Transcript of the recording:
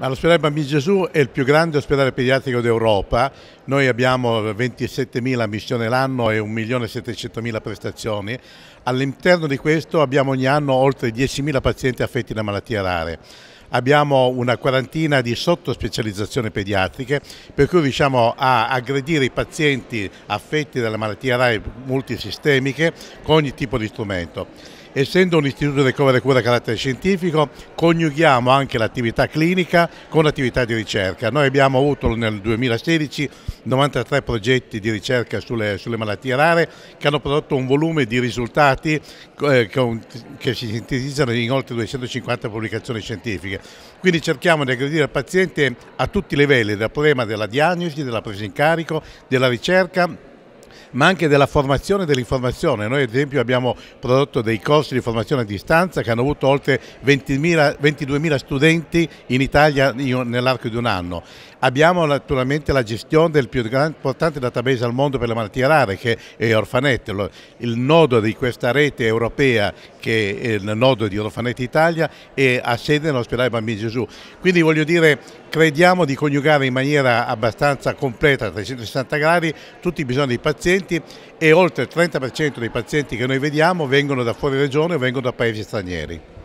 Ma l'ospedale Bambini Gesù è il più grande ospedale pediatrico d'Europa, noi abbiamo 27.000 missioni l'anno e 1.700.000 prestazioni, all'interno di questo abbiamo ogni anno oltre 10.000 pazienti affetti da malattie rare abbiamo una quarantina di sottospecializzazioni pediatriche per cui riusciamo a aggredire i pazienti affetti dalla malattia RAI multisistemiche con ogni tipo di strumento. Essendo un istituto di recovery e cura a carattere scientifico, coniughiamo anche l'attività clinica con l'attività di ricerca. Noi abbiamo avuto nel 2016 93 progetti di ricerca sulle, sulle malattie rare che hanno prodotto un volume di risultati eh, che, che si sintetizzano in oltre 250 pubblicazioni scientifiche diagnostica. Quindi cerchiamo di aggredire il paziente a tutti i livelli, dal problema della diagnosi, della presa in carico, della ricerca ma anche della formazione e dell'informazione. Noi ad esempio abbiamo prodotto dei corsi di formazione a distanza che hanno avuto oltre 22.000 studenti in Italia nell'arco di un anno. Abbiamo naturalmente la gestione del più importante database al mondo per le malattie rare che è Orfanet, il nodo di questa rete europea che è il nodo di Orfanet Italia e ha sede nell'ospedale Bambini Gesù. Quindi voglio dire crediamo di coniugare in maniera abbastanza completa a 360 gradi tutti i bisogni dei pazienti pazienti e oltre il 30% dei pazienti che noi vediamo vengono da fuori regione o vengono da paesi stranieri.